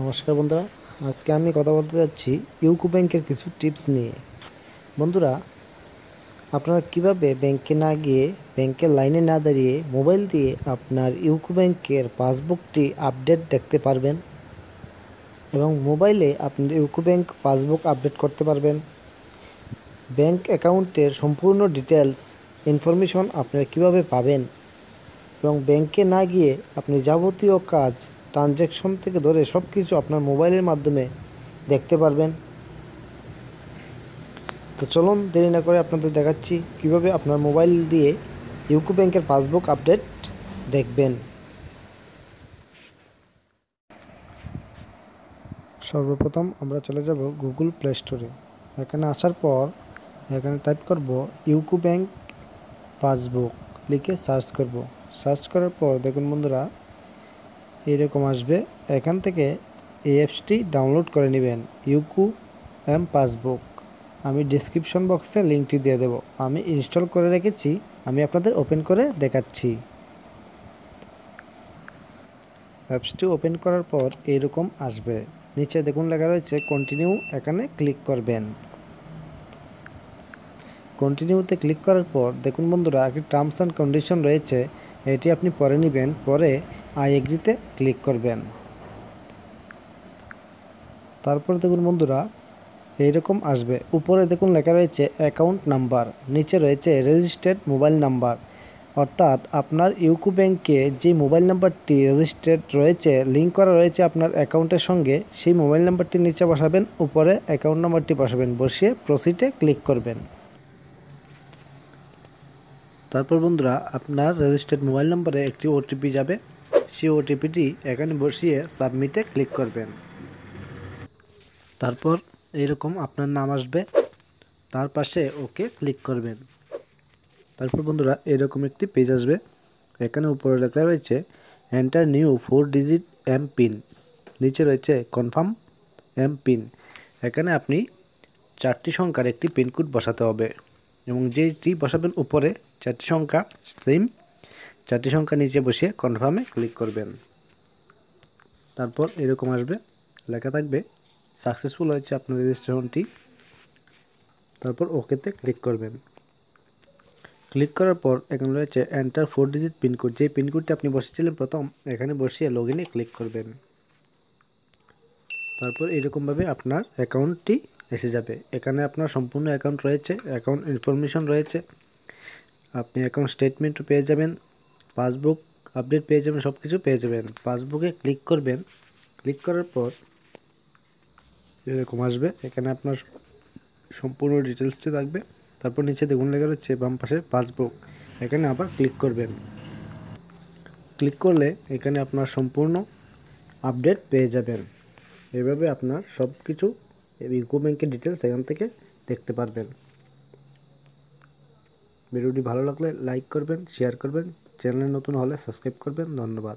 নমস্কার বন্ধুরা আজকে আমি কথা বলতে যাচ্ছি ইউকো ব্যাংকের কিছু টিপস নিয়ে বন্ধুরা আপনারা কিভাবে ব্যাংকে না গিয়ে ব্যাংকের লাইনে না দাঁড়িয়ে মোবাইল দিয়ে আপনার ইউকো ব্যাংকের পাসবুকটি আপডেট দেখতে পারবেন এবং মোবাইলে আপনার ইউকো ব্যাংক পাসবুক আপডেট করতে পারবেন ব্যাংক অ্যাকাউন্টের সম্পূর্ণ ডিটেলস ইনফরমেশন আপনারা কিভাবে পাবেন এবং ব্যাংকে না গিয়ে আপনি যাবতীয় কাজ ট্রানজ্যাকশন থেকে ধরে সব কিছু আপনার মোবাইলের মাধ্যমে দেখতে পারবেন তো চলুন দেরি না করে আপনাদের দেখাচ্ছি কিভাবে আপনার মোবাইল দিয়ে ইউকো ব্যাংকের পাসবুক আপডেট দেখবেন সর্বপ্রথম আমরা চলে যাব গুগল প্লে স্টোরে এখানে আসার পর এখানে টাইপ করব ইউকো ব্যাংক পাসবুক লিখে সার্চ করব সার্চ করার পর দেখুন বন্ধুরা এরকম আসবে এখান থেকে এই অ্যাপসটি ডাউনলোড করে নেবেন ইউকু এম পাসবুক আমি ডিসক্রিপশন বক্সে লিঙ্কটি দিয়ে দেব আমি ইনস্টল করে রেখেছি আমি আপনাদের ওপেন করে দেখাচ্ছি অ্যাপসটি ওপেন করার পর এরকম আসবে নিচে দেখুন লেখা রয়েছে কন্টিনিউ এখানে ক্লিক করবেন কন্টিনিউতে ক্লিক করার পর দেখুন বন্ধুরা একটি টার্মস অ্যান্ড কন্ডিশন রয়েছে এটি আপনি পরে নেবেন পরে আই এগ্রিতে ক্লিক করবেন তারপর দেখুন বন্ধুরা এইরকম আসবে উপরে দেখুন লেখা রয়েছে অ্যাকাউন্ট নাম্বার নিচে রয়েছে রেজিস্টার্ড মোবাইল নাম্বার অর্থাৎ আপনার ইউকো ব্যাংকে যে মোবাইল নাম্বারটি রেজিস্টার্ড রয়েছে লিঙ্ক করা রয়েছে আপনার অ্যাকাউন্টের সঙ্গে সেই মোবাইল নাম্বারটি নিচে বসাবেন উপরে অ্যাকাউন্ট নাম্বারটি বসাবেন বসিয়ে প্রসিডে ক্লিক করবেন তারপর বন্ধুরা আপনার রেজিস্টার্ড মোবাইল নম্বরে একটি ওটিপি যাবে সেই ওটিপিটি এখানে বসিয়ে সাবমিটে ক্লিক করবেন তারপর এইরকম আপনার নাম আসবে তার পাশে ওকে ক্লিক করবেন তারপর বন্ধুরা এরকম একটি পেজ আসবে এখানে উপরে লেখা রয়েছে enter new four digit M PIN নিচে রয়েছে কনফার্ম এম পিন এখানে আপনি চারটি সংখ্যার একটি পিনকোড বসাতে হবে এবং যেটি বসাবেন উপরে চারটি সংখ্যা সেম চারটি সংখ্যা নিচে বসিয়ে কনফার্মে ক্লিক করবেন তারপর এরকম আসবে লেখা থাকবে সাকসেসফুল হয়েছে আপনার রেজিস্ট্রেশনটি তারপর ওকেতে ক্লিক করবেন ক্লিক করার পর এখানে রয়েছে এন্টার ফোর ডিজিট পিনকোড যে পিনকোডটি আপনি বসেছিলেন প্রথম এখানে বসিয়ে লগ ইনে ক্লিক করবেন তারপর এরকমভাবে আপনার অ্যাকাউন্টটি এসে যাবে এখানে আপনার সম্পূর্ণ অ্যাকাউন্ট রয়েছে অ্যাকাউন্ট ইনফরমেশন রয়েছে আপনি অ্যাকাউন্ট স্টেটমেন্টও পেয়ে যাবেন পাসবুক আপডেট পেয়ে যাবেন সব কিছু পেয়ে যাবেন পাসবুকে ক্লিক করবেন ক্লিক করার পর এরকম আসবে এখানে আপনার সম্পূর্ণ ডিটেলসে থাকবে তারপর নিচে দেখুন লেখা রয়েছে বাম পাশে পাসবুক এখানে আবার ক্লিক করবেন ক্লিক করলে এখানে আপনার সম্পূর্ণ আপডেট পেয়ে যাবেন এভাবে আপনার সব কিছু ইউকো ব্যাংকের ডিটেলস এখান থেকে দেখতে পারবেন ভিডিওটি ভালো লাগলে লাইক করবেন শেয়ার করবেন চ্যানেল নতুন হলে সাবস্ক্রাইব করবেন ধন্যবাদ